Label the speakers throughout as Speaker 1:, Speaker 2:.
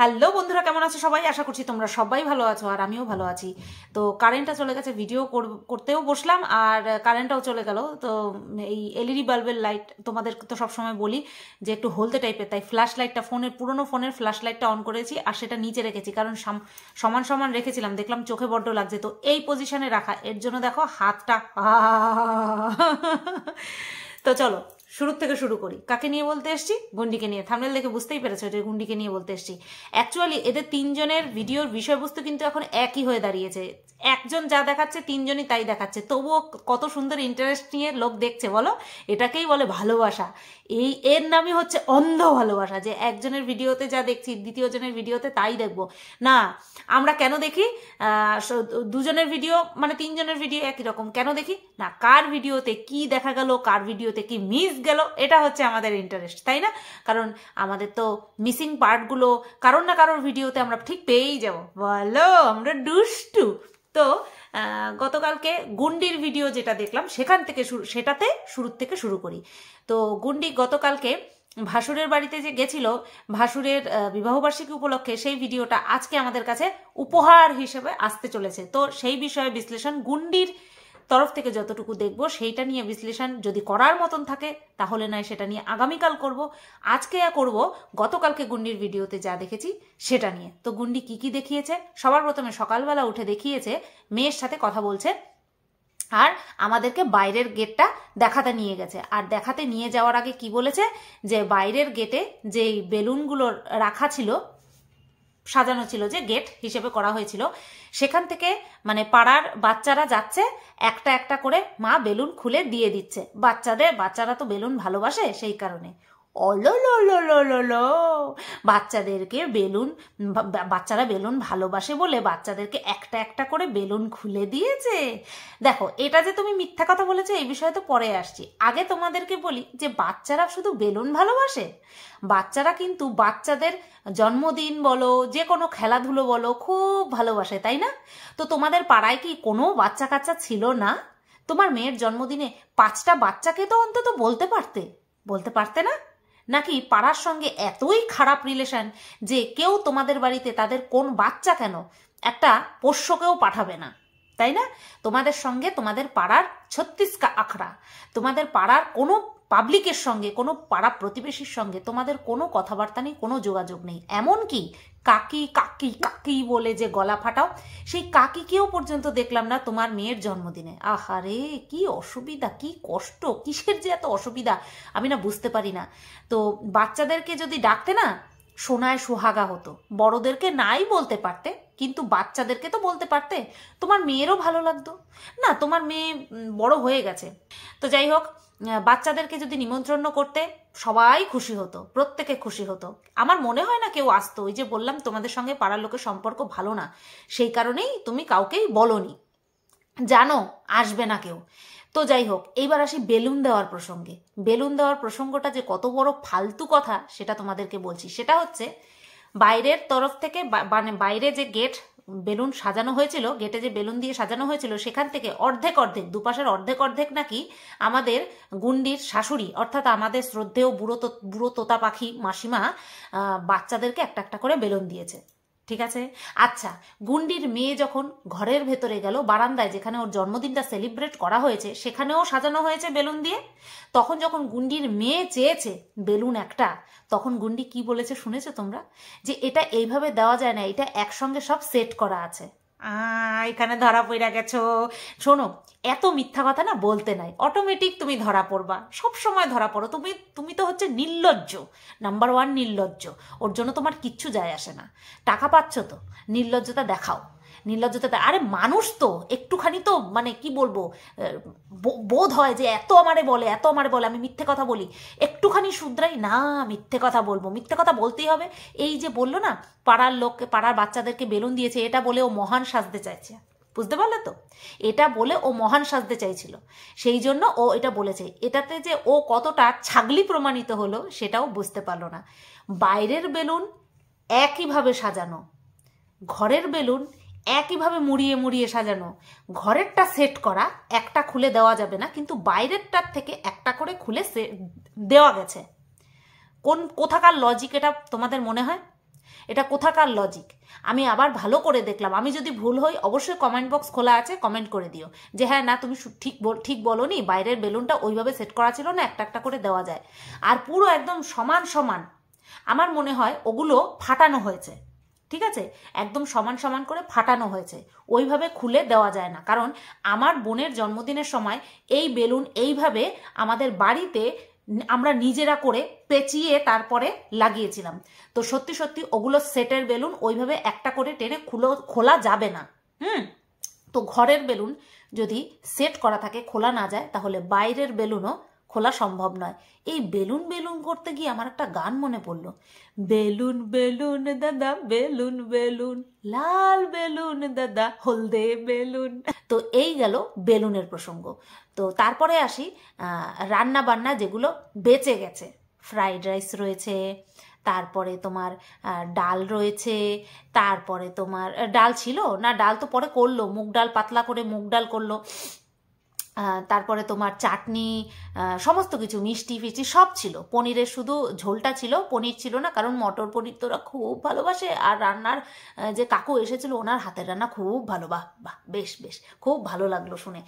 Speaker 1: hello বন্ধুরা কেমন আছো সবাই আশা করছি তোমরা সবাই ভালো আছো আর আমিও ভালো আছি তো কারেন্টটা চলে গেছে ভিডিও করতেও বসলাম আর কারেন্টটাও চলে গেল তো এই এলইডি বাল্বের লাইট তোমাদের তো সবসময় বলি যে একটু হলদে টাইপের তাই ফ্ল্যাশ লাইটটা ফোনের পুরনো ফোনের ফ্ল্যাশ লাইটটা অন করেছি আর সেটা নিচে রেখেছি কারণ সমান সমান রেখেছিলাম দেখলাম চোখে বড্ড লাগছে তো এই পজিশনে রাখা এর জন্য দেখো হাতটা তো চলো শুরুর থেকে শুরু করি কাকে নিয়ে বলতে এসছি গুন্ডিকে নিয়ে থামনেল দেখে বুঝতেই পেরেছো এটা গুন্ডিকে নিয়ে বলতে এসছি অ্যাকচুয়ালি এদের তিনজনের ভিডিওর বিষয়বস্তু কিন্তু এখন একই হয়ে দাঁড়িয়েছে একজন যা দেখাচ্ছে তিনজনই তাই দেখাচ্ছে তবুও কত সুন্দর ইন্টারেস্ট নিয়ে লোক দেখছে বলো এটাকেই বলে ভালোবাসা এই এর নামই হচ্ছে অন্ধ ভালোবাসা যে একজনের ভিডিওতে যা দেখছি দ্বিতীয়জনের ভিডিওতে তাই দেখব না আমরা কেন দেখি দুজনের ভিডিও মানে তিনজনের ভিডিও একই রকম কেন দেখি না কার ভিডিওতে কি দেখা গেল কার ভিডিওতে কি মিস গেল এটা হচ্ছে আমাদের ইন্টারেস্ট তাই না কারণ আমাদের তো মিসিং পার্টগুলো কারোর না কারোর ভিডিওতে আমরা ঠিক পেয়েই যাব বলো আমরা দুষ্টু তো গতকালকে গুন্ডির ভিডিও যেটা দেখলাম সেখান থেকে শুরু সেটাতে শুরুর থেকে শুরু করি তো গুন্ডি গতকালকে ভাসুরের বাড়িতে যে গেছিল ভাসুরের বিবাহবার্ষিকী উপলক্ষে সেই ভিডিওটা আজকে আমাদের কাছে উপহার হিসেবে আসতে চলেছে তো সেই বিষয়ে বিশ্লেষণ গুন্ডির তরফ থেকে যতটুকু দেখব সেইটা নিয়ে বিশ্লেষণ যদি করার মতন থাকে তাহলে নয় সেটা নিয়ে আগামীকাল করব আজকে করব গতকালকে গুন্ডির ভিডিওতে যা দেখেছি সেটা নিয়ে তো গুন্ডি কি কি দেখিয়েছে সবার প্রথমে সকালবেলা উঠে দেখিয়েছে মেয়ের সাথে কথা বলছে আর আমাদেরকে বাইরের গেটটা দেখাতে নিয়ে গেছে আর দেখাতে নিয়ে যাওয়ার আগে কি বলেছে যে বাইরের গেটে যেই বেলুনগুলো রাখা ছিল সাজানো ছিল যে গেট হিসেবে করা হয়েছিল সেখান থেকে মানে পাড়ার বাচ্চারা যাচ্ছে একটা একটা করে মা বেলুন খুলে দিয়ে দিচ্ছে বাচ্চাদের বাচ্চারা তো বেলুন ভালোবাসে সেই কারণে অলো বাচ্চাদেরকে বেলুন বাচ্চারা বেলুন ভালোবাসে বলে বাচ্চাদেরকে একটা একটা করে বেলুন খুলে দিয়েছে দেখো এটা যে তুমি মিথ্যা কথা বলেছো এই বিষয়ে তো পরে আসছি আগে তোমাদেরকে বলি যে বাচ্চারা শুধু বেলুন ভালোবাসে বাচ্চারা কিন্তু বাচ্চাদের জন্মদিন বলো যে কোনো খেলাধুলো বলো খুব ভালোবাসে তাই না তো তোমাদের পাড়ায় কি কোনো বাচ্চা কাচ্চা ছিল না তোমার মেয়ের জন্মদিনে পাঁচটা বাচ্চাকে তো অন্তত বলতে পারতে বলতে পারতে না নাকি পাড়ার সঙ্গে এতই খারাপ রিলেশন যে কেউ তোমাদের বাড়িতে তাদের কোন বাচ্চা কেন একটা পোষ্যকেও পাঠাবে না তাই না তোমাদের সঙ্গে তোমাদের পাড়ার ছত্রিশ আখড়া তোমাদের পাড়ার কোনো পাবলিকের সঙ্গে কোনো পাড়া প্রতিবেশীর সঙ্গে তোমাদের কোনো কথাবার্তা নেই কোনো যোগাযোগ নেই এমনকি কাকি কাকি কাকি বলে যে গলা ফাটাও সেই কাকিকেও পর্যন্ত দেখলাম না তোমার মেয়ের জন্মদিনে আহারে কি অসুবিধা কি কষ্ট কিসের যে এত অসুবিধা আমি না বুঝতে পারি না তো বাচ্চাদেরকে যদি ডাকতে না সোনায় সোহাগা হতো বড়দেরকে নাই বলতে পারতে কিন্তু বাচ্চাদেরকে তো বলতে পারতে তোমার মেয়েরও ভালো লাগতো না তোমার মেয়ে বড় হয়ে গেছে তো যাই হোক বাচ্চাদেরকে যদি নিমন্ত্রণ করতে সবাই খুশি হতো প্রত্যেকে খুশি হতো আমার মনে হয় না কেউ আসতো ওই যে বললাম তোমাদের সঙ্গে পাড়ার লোকের সম্পর্ক ভালো না সেই কারণেই তুমি কাউকেই বলনি জানো আসবে না কেউ তো যাই হোক এইবার আসি বেলুন দেওয়ার প্রসঙ্গে বেলুন দেওয়ার প্রসঙ্গটা যে কত বড় ফালতু কথা সেটা তোমাদেরকে বলছি সেটা হচ্ছে বাইরের তরফ থেকে মানে বাইরে যে গেট বেলুন সাজানো হয়েছিল গেটে যে বেলুন দিয়ে সাজানো হয়েছিল সেখান থেকে অর্ধেক অর্ধেক দুপাশের অর্ধেক অর্ধেক নাকি আমাদের গুন্ডির শাশুড়ি অর্থাৎ আমাদের শ্রদ্ধেয় বুড়ো বুড়ো তোতা পাখি মাসিমা বাচ্চাদেরকে একটা একটা করে বেলুন দিয়েছে ঠিক আছে আচ্ছা গুন্ডির মেয়ে যখন ঘরের ভেতরে গেল বারান্দায় যেখানে ওর জন্মদিনটা সেলিব্রেট করা হয়েছে সেখানেও সাজানো হয়েছে বেলুন দিয়ে তখন যখন গুন্ডির মেয়ে চেয়েছে বেলুন একটা তখন গুন্ডি কি বলেছে শুনেছো তোমরা যে এটা এইভাবে দেওয়া যায় না এটা একসঙ্গে সব সেট করা আছে এখানে ধরা পড়া গেছো শোনো এত মিথ্যা কথা না বলতে নাই অটোমেটিক তুমি ধরা পড়বা সব সময় ধরা পড়ো তুমি তুমি তো হচ্ছে নির্লজ্জ নাম্বার ওয়ান নির্লজ্জ ওর জন্য তোমার কিচ্ছু যায় আসে না টাকা পাচ্ছ তো নির্লজ্জতা দেখাও নির্লজ্জতা আরে মানুষ তো একটুখানি তো মানে কি বলবো বোধ হয় যে এত আমারে বলে এত আমারে বলে আমি মিথ্যে কথা বলি একটুখানি শুধরাই না মিথ্যে কথা বলবো মিথ্যে কথা বলতেই হবে এই যে বললো না পাড়ার লোককে পাড়ার বাচ্চাদেরকে বেলুন দিয়েছে এটা বলে ও মহান সাজতে চাইছে বুঝতে পারলে তো এটা বলে ও মহান সাজতে চাইছিল সেই জন্য ও এটা বলেছে এটাতে যে ও কতটা ছাগলি প্রমাণিত হলো সেটাও বুঝতে পারলো না বাইরের বেলুন একইভাবে সাজানো ঘরের বেলুন একইভাবে মুড়িয়ে মুড়িয়ে সাজানো ঘরেরটা সেট করা একটা খুলে দেওয়া যাবে না কিন্তু বাইরেরটার থেকে একটা করে খুলে দেওয়া গেছে কোন কোথাকার লজিক এটা তোমাদের মনে হয় এটা কোথাকার লজিক আমি আবার ভালো করে দেখলাম আমি যদি ভুল হই অবশ্যই কমেন্ট বক্স খোলা আছে কমেন্ট করে দিও যে হ্যাঁ না তুমি ঠিক ঠিক বলো নি বাইরের বেলুনটা ওইভাবে সেট করা ছিল না একটা একটা করে দেওয়া যায় আর পুরো একদম সমান সমান আমার মনে হয় ওগুলো ফাটানো হয়েছে ঠিক আছে একদম সমান সমান করে ফাটানো হয়েছে ওইভাবে খুলে দেওয়া যায় না কারণ আমার বোনের জন্মদিনের সময় এই বেলুন এইভাবে আমাদের বাড়িতে আমরা নিজেরা করে পেঁচিয়ে তারপরে লাগিয়েছিলাম তো সত্যি সত্যি ওগুলো সেটের বেলুন ওইভাবে একটা করে টেনে খুলো খোলা যাবে না হুম তো ঘরের বেলুন যদি সেট করা থাকে খোলা না যায় তাহলে বাইরের বেলুনও খোলা সম্ভব নয় এই বেলুন বেলুন করতে গিয়ে আমার একটা গান মনে পড়ল বেলুন বেলুন দাদা বেলুন বেলুন লাল বেলুন দাদা হলদে বেলুন তো এই গেল বেলুনের প্রসঙ্গ তো তারপরে আসি রান্না বান্না যেগুলো বেঁচে গেছে ফ্রাইড রাইস রয়েছে তারপরে তোমার ডাল রয়েছে তারপরে তোমার ডাল ছিল না ডাল তো পরে করলো মুগ ডাল পাতলা করে মুগ ডাল করলো তারপরে তোমার চাটনি সমস্ত কিছু মিষ্টি ফিষ্টি সব ছিল পনিরের শুধু ঝোলটা ছিল পনির ছিল না কারণ মটর পনির তো ওরা খুব ভালোবাসে আর রান্নার যে কাকু এসেছিল ওনার হাতের রান্না খুব ভালো বাহ বাহ বেশ বেশ খুব ভালো লাগলো শুনে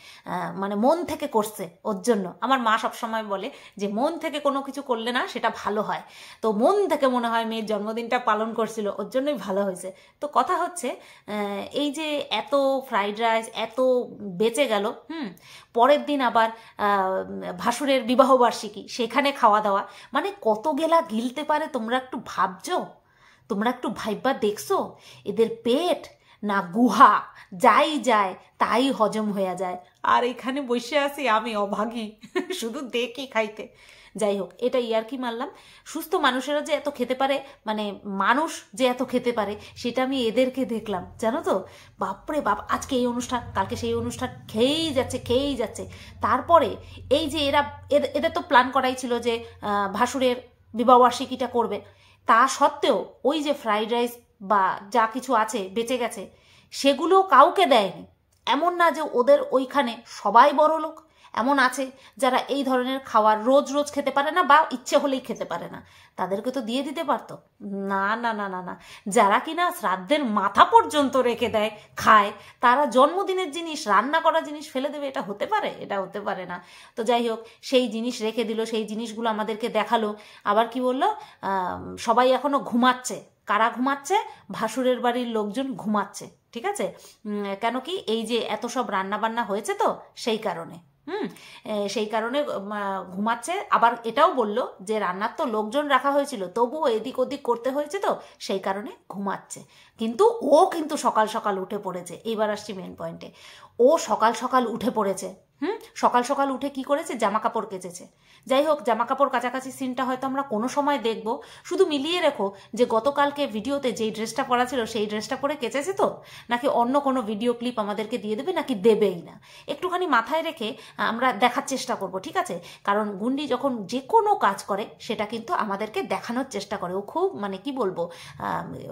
Speaker 1: মানে মন থেকে করছে ওর জন্য আমার মা সবসময় বলে যে মন থেকে কোনো কিছু করলে না সেটা ভালো হয় তো মন থেকে মনে হয় মেয়ের জন্মদিনটা পালন করছিল ওর জন্যই ভালো হয়েছে তো কথা হচ্ছে এই যে এত ফ্রাইড রাইস এত বেঁচে গেল হুম পরের দিন আবার ভাসুরের বিবাহবার্ষিকী সেখানে খাওয়া দাওয়া মানে কত গেলা গিলতে পারে তোমরা একটু ভাবছো তোমরা একটু ভাইবা দেখছো এদের পেট না গুহা যাই যায় তাই হজম হয়ে যায় আর এখানে বসে আছি আমি অভাগী শুধু দেখি খাইতে যাই হোক এটা ইয়ারকি মারলাম সুস্থ মানুষেরা যে এত খেতে পারে মানে মানুষ যে এত খেতে পারে সেটা আমি এদেরকে দেখলাম জানো তো বাপরে বাপ আজকে এই অনুষ্ঠান কালকে সেই অনুষ্ঠান খেয়েই যাচ্ছে খেয়েই যাচ্ছে তারপরে এই যে এরা এদের তো প্ল্যান করাই ছিল যে ভাসুরের বিবাহবার্ষিকীটা করবে তা সত্ত্বেও ওই যে ফ্রাইড রাইস বা যা কিছু আছে বেঁচে গেছে সেগুলো কাউকে দেয়নি এমন না যে ওদের ওইখানে সবাই বড় লোক এমন আছে যারা এই ধরনের খাওয়ার রোজ রোজ খেতে পারে না বা ইচ্ছে হলেই খেতে পারে না তাদেরকে তো দিয়ে দিতে পারতো না না না না না যারা কিনা শ্রাদ্ধের মাথা পর্যন্ত রেখে দেয় খায় তারা জন্মদিনের জিনিস রান্না করা জিনিস ফেলে দেবে এটা হতে পারে এটা হতে পারে না তো যাই হোক সেই জিনিস রেখে দিল সেই জিনিসগুলো আমাদেরকে দেখালো আবার কি বললো সবাই এখনো ঘুমাচ্ছে কারা ঘুমাচ্ছে ভাসুরের বাড়ির লোকজন ঘুমাচ্ছে ঠিক আছে কেন কি এই যে এত সব রান্না বান্না হয়েছে তো সেই কারণে হুম সেই কারণে ঘুমাচ্ছে আবার এটাও বলল যে রান্নার তো লোকজন রাখা হয়েছিল তবুও এদিক ওদিক করতে হয়েছে তো সেই কারণে ঘুমাচ্ছে কিন্তু ও কিন্তু সকাল সকাল উঠে পড়েছে এবার আসছি মেন পয়েন্টে ও সকাল সকাল উঠে পড়েছে হুম সকাল সকাল উঠে কি করেছে জামা কাপড় কেচেছে যাই হোক জামা কাপড় কাছাকাছি সিনটা হয়তো আমরা কোনো সময় দেখব শুধু মিলিয়ে রেখো যে গতকালকে ভিডিওতে যেই ড্রেসটা পরা ছিল সেই ড্রেসটা পরে কেচেছে তো নাকি অন্য কোনো ভিডিও ক্লিপ আমাদেরকে দিয়ে দেবে নাকি দেবেই না একটুখানি মাথায় রেখে আমরা দেখার চেষ্টা করব ঠিক আছে কারণ গুন্ডি যখন যে কোনো কাজ করে সেটা কিন্তু আমাদেরকে দেখানোর চেষ্টা করে ও খুব মানে কি বলবো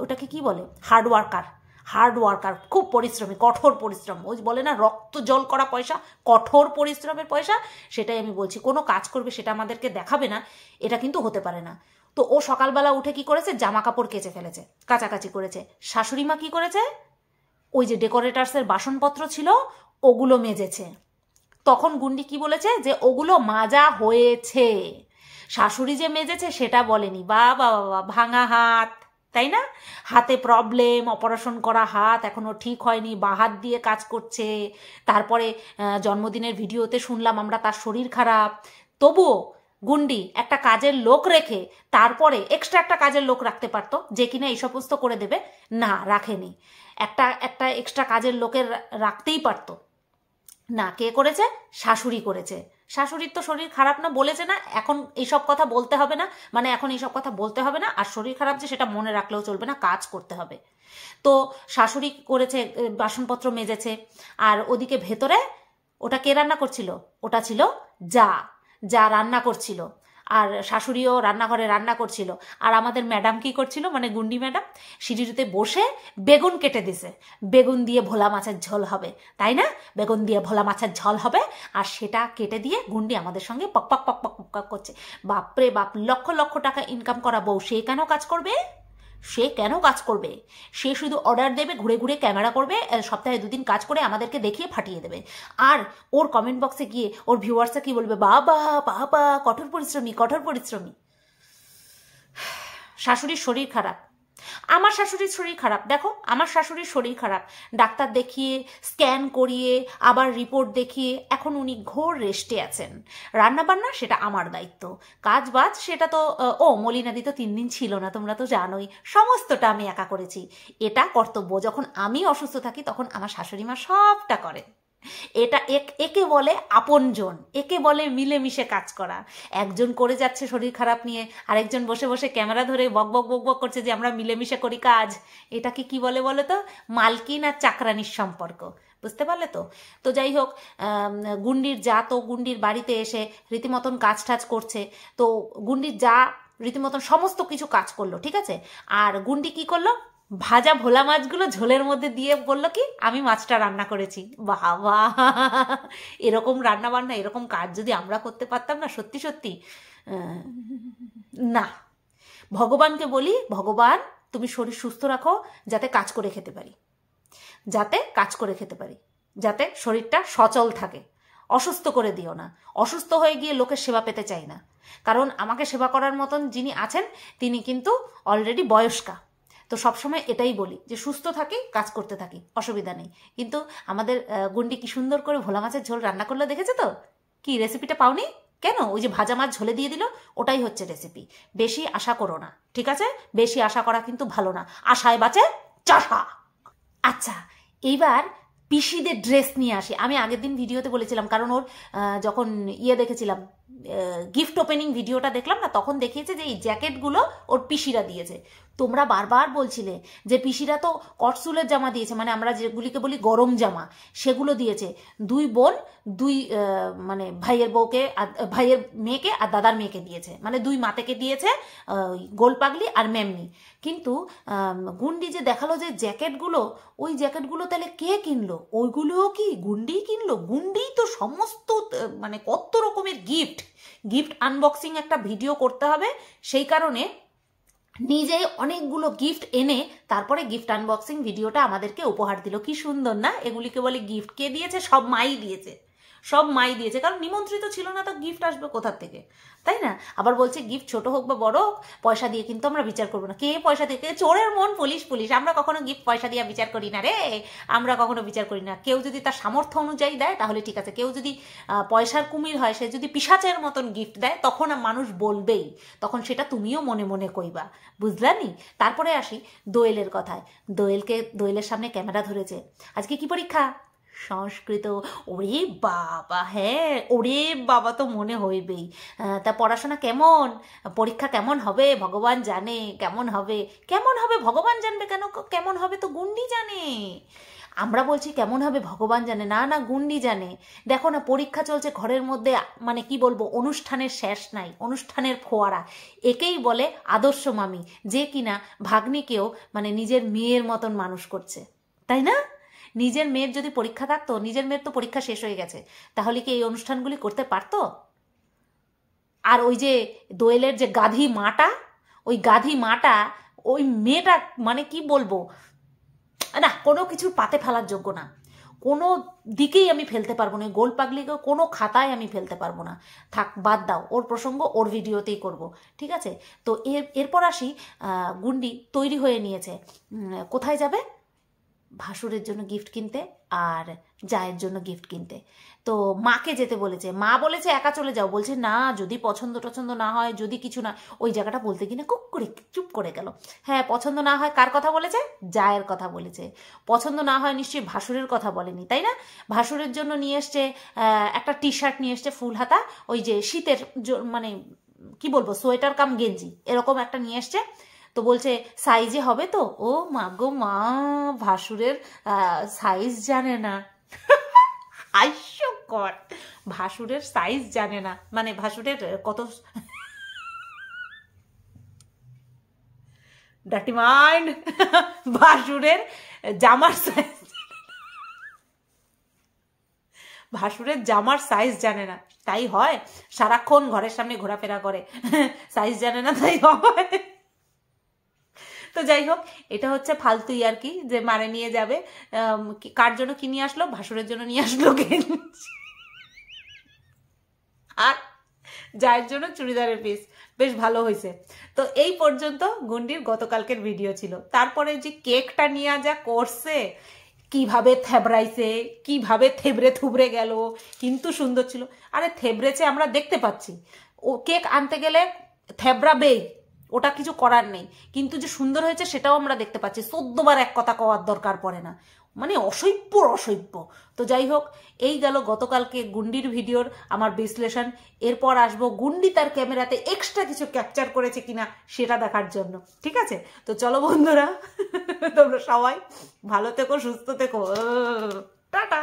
Speaker 1: ওটাকে কি বলে হার্ড ওয়ার্কার হার্ড ওয়ার্কার খুব পরিশ্রমী কঠোর পরিশ্রম ওই বলে না রক্ত জল করা পয়সা কঠোর পরিশ্রমের পয়সা সেটাই আমি বলছি কোনো কাজ করবে সেটা আমাদেরকে দেখাবে না এটা কিন্তু হতে পারে না তো ও সকালবেলা উঠে কি করেছে জামা কাপড় কেচে ফেলেছে কাচাকাচি করেছে শাশুড়ি মা কি করেছে ওই যে ডেকোরেটার্সের বাসনপত্র ছিল ওগুলো মেজেছে তখন গুন্ডি কি বলেছে যে ওগুলো মাজা হয়েছে শাশুড়ি যে মেজেছে সেটা বলেনি বা বাবা ভাঙা হাত তাই না হাতে প্রবলেম অপারেশন করা হাত এখনও ঠিক হয়নি বা হাত দিয়ে কাজ করছে তারপরে জন্মদিনের ভিডিওতে শুনলাম আমরা তার শরীর খারাপ তবুও গুন্ডি একটা কাজের লোক রেখে তারপরে এক্সট্রা একটা কাজের লোক রাখতে পারতো যে কিনা এই সমস্ত করে দেবে না রাখেনি একটা একটা এক্সট্রা কাজের লোকের রাখতেই পারতো না কে করেছে শাশুড়ি করেছে শাশুড়ির তো শরীর খারাপ না বলেছে না এখন এইসব কথা বলতে হবে না মানে এখন এইসব কথা বলতে হবে না আর শরীর খারাপ যে সেটা মনে রাখলেও চলবে না কাজ করতে হবে তো শাশুড়ি করেছে বাসনপত্র মেজেছে আর ওদিকে ভেতরে ওটা কে রান্না করছিল ওটা ছিল যা যা রান্না করছিল আর শাশুড়িও রান্নাঘরে রান্না করছিল আর আমাদের ম্যাডাম কি করছিল মানে গুন্ডি ম্যাডাম সিঁড়িতে বসে বেগুন কেটে দিছে বেগুন দিয়ে ভোলা মাছের ঝোল হবে তাই না বেগুন দিয়ে ভোলা মাছের ঝোল হবে আর সেটা কেটে দিয়ে গুন্ডি আমাদের সঙ্গে পক পক পক পক পক করছে বাপরে বাপ লক্ষ লক্ষ টাকা ইনকাম করা বউ সে কেন কাজ করবে সে কেন কাজ করবে সে শুধু অর্ডার দেবে ঘুরে ঘুরে ক্যামেরা করবে সপ্তাহে দুদিন কাজ করে আমাদেরকে দেখিয়ে ফাটিয়ে দেবে আর ওর কমেন্ট বক্সে গিয়ে ওর ভিউয়ার্সরা কি বলবে বাবা বাবা কঠোর পরিশ্রমী কঠোর পরিশ্রমী শাশুড়ির শরীর খারাপ আমার শাশুড়ির শরীর খারাপ দেখো আমার শাশুড়ির শরীর খারাপ ডাক্তার দেখিয়ে স্ক্যান করিয়ে আবার রিপোর্ট দেখিয়ে এখন উনি ঘোর রেস্টে আছেন রান্নাবান্না সেটা আমার দায়িত্ব কাজ বাজ সেটা তো ও মলিনাদি তো তিন দিন ছিল না তোমরা তো জানোই সমস্তটা আমি একা করেছি এটা কর্তব্য যখন আমি অসুস্থ থাকি তখন আমার শাশুড়ি মা সবটা করেন এটা এক একে বলে আপনজন একে বলে মিলেমিশে কাজ করা একজন করে যাচ্ছে শরীর খারাপ নিয়ে আরেকজন বসে বসে ক্যামেরা ধরে বক বক বক বক করছে যে আমরা মিলেমিশে করি কাজ এটাকে কি বলে বলো তো মালকিন আর চাকরানির সম্পর্ক বুঝতে পারলে তো তো যাই হোক গুন্ডির যা তো গুন্ডির বাড়িতে এসে রীতিমতন কাজ টাজ করছে তো গুন্ডির যা রীতিমতন সমস্ত কিছু কাজ করলো ঠিক আছে আর গুন্ডি কি করলো ভাজা ভোলা মাছগুলো ঝোলের মধ্যে দিয়ে বলল কি আমি মাছটা রান্না করেছি বাবা এরকম রান্না বান্না এরকম কাজ যদি আমরা করতে পারতাম না সত্যি সত্যি না ভগবানকে বলি ভগবান তুমি শরীর সুস্থ রাখো যাতে কাজ করে খেতে পারি যাতে কাজ করে খেতে পারি যাতে শরীরটা সচল থাকে অসুস্থ করে দিও না অসুস্থ হয়ে গিয়ে লোকের সেবা পেতে চাই না কারণ আমাকে সেবা করার মতন যিনি আছেন তিনি কিন্তু অলরেডি বয়স্কা তো সবসময় এটাই বলি যে সুস্থ থাকি কাজ করতে থাকি অসুবিধা নেই কিন্তু আমাদের গুন্ডি কি সুন্দর করে ভোলা মাছের ঝোল রান্না করলে দেখেছে তো কি রেসিপিটা পাওনি কেন ওই যে ভাজা মাছ ঝোলে দিয়ে দিল ওটাই হচ্ছে রেসিপি বেশি আশা করো না ঠিক আছে বেশি আশা করা কিন্তু ভালো না আশায় বাঁচে চাষা আচ্ছা এইবার পিসিদের ড্রেস নিয়ে আসি আমি আগের দিন ভিডিওতে বলেছিলাম কারণ ওর যখন ইয়ে দেখেছিলাম গিফট ওপেনিং ভিডিওটা দেখলাম না তখন দেখিয়েছে যে এই জ্যাকেটগুলো ওর পিসিরা দিয়েছে তোমরা বারবার বলছিলে যে পিসিরা তো কটসুলের জামা দিয়েছে মানে আমরা যেগুলিকে বলি গরম জামা সেগুলো দিয়েছে দুই বোন দুই মানে ভাইয়ের বউকে ভাইয়ের মেয়েকে আর দাদার মেয়েকে দিয়েছে মানে দুই মাতেকে দিয়েছে গোলপাগলি আর মেমনি কিন্তু গুন্ডি যে দেখালো যে জ্যাকেটগুলো ওই জ্যাকেটগুলো তাহলে কে কিনলো ওইগুলোও কি গুন্ডি কিনলো গুন্ডি তো সমস্ত মানে কত রকমের গিফট গিফট আনবক্সিং একটা ভিডিও করতে হবে সেই কারণে নিজেই অনেকগুলো গিফট এনে তারপরে গিফট আনবক্সিং ভিডিওটা আমাদেরকে উপহার দিল কি সুন্দর না এগুলিকে বলে গিফট কে দিয়েছে সব মাই দিয়েছে সব মাই দিয়েছে কারণ নিমন্ত্রিত ছিল না তো গিফট আসবে কোথার থেকে তাই না আবার বলছে গিফট ছোট হোক বা বড় হোক পয়সা দিয়ে কিন্তু আমরা বিচার করবো না কে পয়সা দিয়ে চোরের মন পুলিশ পুলিশ আমরা কখনো গিফট পয়সা দিয়ে বিচার করি না রে আমরা কখনো বিচার করি না কেউ যদি তার সামর্থ্য অনুযায়ী দেয় তাহলে ঠিক আছে কেউ যদি পয়সার কুমির হয় সে যদি পিসাচের মতন গিফট দেয় তখন মানুষ বলবেই তখন সেটা তুমিও মনে মনে কইবা বুঝলানি তারপরে আসি দোয়েলের কথায় দোয়েলকে দোয়েলের সামনে ক্যামেরা ধরেছে আজকে কি পরীক্ষা সংস্কৃত ওরে বাবা হ্যাঁ ওরে বাবা তো মনে হইবেই তা পড়াশোনা কেমন পরীক্ষা কেমন হবে ভগবান জানে কেমন হবে কেমন হবে ভগবান জানবে কেন কেমন হবে তো গুন্ডি জানে আমরা বলছি কেমন হবে ভগবান জানে না না গুন্ডি জানে দেখো না পরীক্ষা চলছে ঘরের মধ্যে মানে কি বলবো অনুষ্ঠানের শেষ নাই অনুষ্ঠানের ফোয়ারা একেই বলে আদর্শ মামি যে কিনা ভাগ্নিকেও মানে নিজের মেয়ের মতন মানুষ করছে তাই না নিজের মেয়ের যদি পরীক্ষা থাকতো নিজের মেয়ের তো পরীক্ষা শেষ হয়ে গেছে তাহলে কি এই অনুষ্ঠানগুলি করতে পারতো আর ওই যে দোয়েলের যে গাধি মাটা ওই গাধি মাটা ওই মেয়েটা মানে কি বলবো না কোনো কিছুর পাতে ফেলার যোগ্য না কোনো দিকেই আমি ফেলতে পারবো না গোল পাগলিকে কোনো খাতায় আমি ফেলতে পারবো না থাক বাদ দাও ওর প্রসঙ্গ ওর ভিডিওতেই করব ঠিক আছে তো এর এরপর আসি গুন্ডি তৈরি হয়ে নিয়েছে কোথায় যাবে ভাসুরের জন্য গিফট কিনতে আর জায়ের জন্য গিফট কিনতে তো মাকে যেতে বলেছে মা বলেছে একা চলে যাও বলছে না যদি পছন্দ টছন্দ না হয় যদি কিছু না ওই জায়গাটা বলতে কিনা খুব করে চুপ করে গেল হ্যাঁ পছন্দ না হয় কার কথা বলেছে জায়ের কথা বলেছে পছন্দ না হয় নিশ্চয়ই ভাসুরের কথা বলেনি তাই না ভাসুরের জন্য নিয়ে এসছে একটা টি শার্ট নিয়ে এসছে ফুল হাতা ওই যে শীতের মানে কি বলবো সোয়েটার কাম গেঞ্জি এরকম একটা নিয়ে এসছে তো বলছে সাইজে হবে তো ও মা গো মা ভাসুরের সাইজ জানে না হাস্যকর ভাসুরের সাইজ জানে না মানে ভাসুরের কত ডাটি মাইন্ড ভাসুরের জামার সাইজ ভাসুরের জামার সাইজ জানে না তাই হয় সারাক্ষণ ঘরের সামনে ঘোরাফেরা করে সাইজ জানে না তাই হয় তো যাই হোক এটা হচ্ছে ফালতু আর কি যে মারে নিয়ে যাবে কার জন্য কি নিয়ে আসলো ভাসুরের জন্য নিয়ে আসলো আর যার জন্য চুড়িদারের পিস বেশ ভালো হয়েছে তো এই পর্যন্ত গুন্ডির গতকালকের ভিডিও ছিল তারপরে যে কেকটা নিয়ে যা করছে কিভাবে থেবড়াইছে কিভাবে থেবড়ে থুবড়ে গেল কিন্তু সুন্দর ছিল আরে থেবড়েছে আমরা দেখতে পাচ্ছি ও কেক আনতে গেলে থেবড়াবেই ওটা কিছু করার নেই কিন্তু যে সুন্দর হয়েছে সেটাও আমরা দেখতে পাচ্ছি চোদ্দবার এক কথা কওয়ার দরকার পড়ে না মানে অসভ্য অসভ্য তো যাই হোক এই গেল গতকালকে গুন্ডির ভিডিওর আমার বিশ্লেষণ এরপর আসবো গুন্ডি তার ক্যামেরাতে এক্সট্রা কিছু ক্যাপচার করেছে কিনা সেটা দেখার জন্য ঠিক আছে তো চলো বন্ধুরা তোমরা সবাই ভালো থেকো সুস্থ থেকো টাটা